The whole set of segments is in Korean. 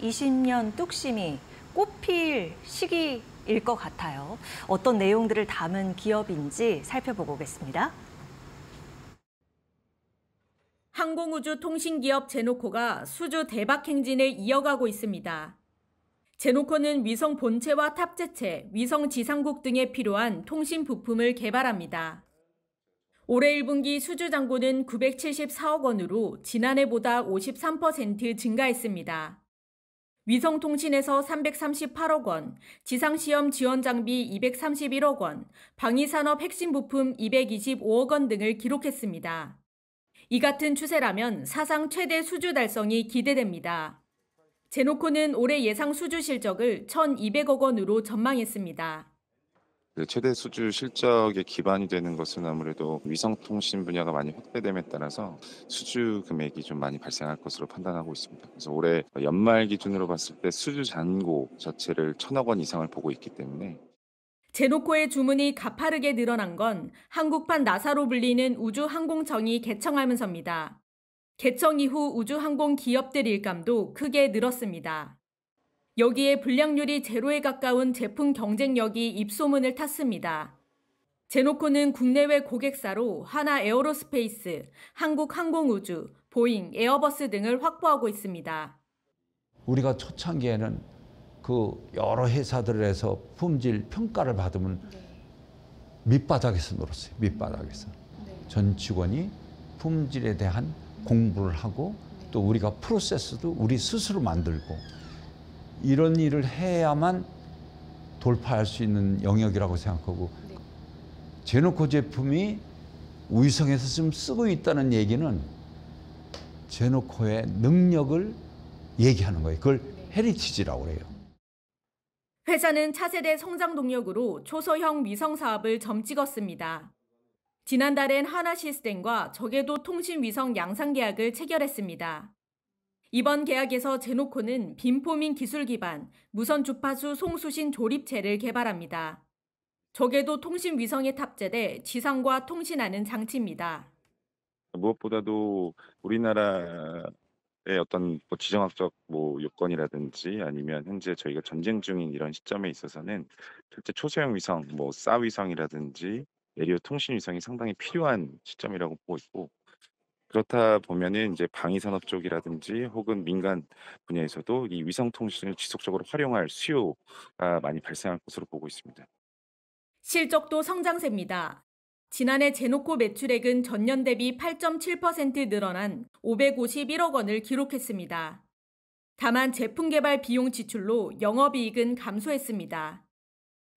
20년 뚝심이 꽃필 시기일 것 같아요. 어떤 내용들을 담은 기업인지 살펴보고 오겠습니다. 항공우주통신기업 제노코가 수주 대박 행진을 이어가고 있습니다. 제노코는 위성 본체와 탑재체, 위성 지상국 등에 필요한 통신 부품을 개발합니다. 올해 1분기 수주 잔고는 974억 원으로 지난해보다 53% 증가했습니다. 위성통신에서 338억 원, 지상시험 지원 장비 231억 원, 방위산업 핵심 부품 225억 원 등을 기록했습니다. 이 같은 추세라면 사상 최대 수주 달성이 기대됩니다. 제노코는 올해 예상 수주 실적을 1,200억 원으로 전망했습니다. 그 최대 수주 실적의 기반이 되는 것은 아무래도 위성통신 분야가 많이 확대됨에 따라서 수주 금액이 좀 많이 발생할 것으로 판단하고 있습니다. 그래서 올해 연말 기준으로 봤을 때 수주 잔고 자체를 천억 원 이상을 보고 있기 때문에 제노코의 주문이 가파르게 늘어난 건 한국판 나사로 불리는 우주항공청이 개청하면서입니다. 개청 이후 우주항공 기업들 일감도 크게 늘었습니다. 여기에 불량률이 제로에 가까운 제품 경쟁력이 입소문을 탔습니다. 제노코는 국내외 고객사로 하나 에어로스페이스, 한국항공우주, 보잉, 에어버스 등을 확보하고 있습니다. 우리가 초창기에는 그 여러 회사들에서 품질 평가를 받으면 밑바닥에서 놀았어요. 밑바닥에서. 네. 전 직원이 품질에 대한 공부를 하고 네. 또 우리가 프로세스도 우리 스스로 만들고 이런 일을 해야만 돌파할 수 있는 영역이라고 생각하고 네. 제노코 제품이 우유성에서 지금 쓰고 있다는 얘기는 제노코의 능력을 얘기하는 거예요. 그걸 네. 헤리티지라고 그래요. 회사는 차세대 성장 동력으로 초소형 위성 사업을 점찍었습니다. 지난달엔 하나 시스템과 적외도 통신 위성 양상 계약을 체결했습니다. 이번 계약에서 제노코는 빔포밍 기술 기반 무선 주파수 송수신 조립체를 개발합니다. 적에도 통신 위성에 탑재돼 지상과 통신하는 장치입니다. 무엇보다도 우리나라의 어떤 뭐 지정학적 뭐 요건이라든지 아니면 현재 저희가 전쟁 중인 이런 시점에 있어서는 실제 초소형 위성, 뭐 싸위성이라든지 내리오 통신 위성이 상당히 필요한 시점이라고 보고 있고 그렇다 보면은 이제 방위 산업 쪽이라든지 혹은 민간 분야에서도 이 위성 통신을 지속적으로 활용할 수요가 많이 발생할 것으로 보고 있습니다. 실적도 성장세입니다. 지난해 제노코 매출액은 전년 대비 8.7% 늘어난 551억 원을 기록했습니다. 다만 제품 개발 비용 지출로 영업이익은 감소했습니다.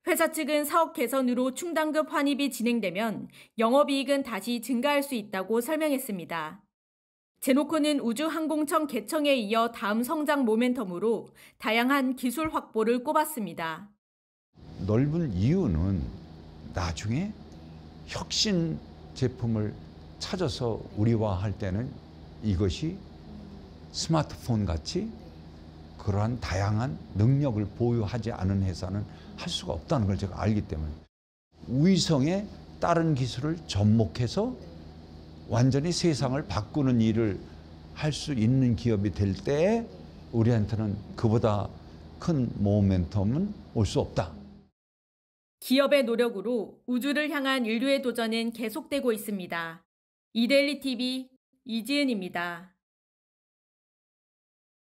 회사 측은 사업 개선으로 충당급 환입이 진행되면 영업이익은 다시 증가할 수 있다고 설명했습니다. 제노코는 우주항공청 개청에 이어 다음 성장 모멘텀으로 다양한 기술 확보를 꼽았습니다. 넓은 이유는 나중에 혁신 제품을 찾아서 우리와할 때는 이것이 스마트폰 같이 그러한 다양한 능력을 보유하지 않은 회사는 할 수가 없다는 걸 제가 알기 때문에 위성에 다른 기술을 접목해서 완전히 세상을 바꾸는 일을 할 수 있는 기업이 될 때 우리한테는 그보다 큰 모멘텀은 올 수 없다. 기업의 노력으로 우주를 향한 인류의 도전은 계속되고 있습니다. 이데일리 TV 이지은입니다.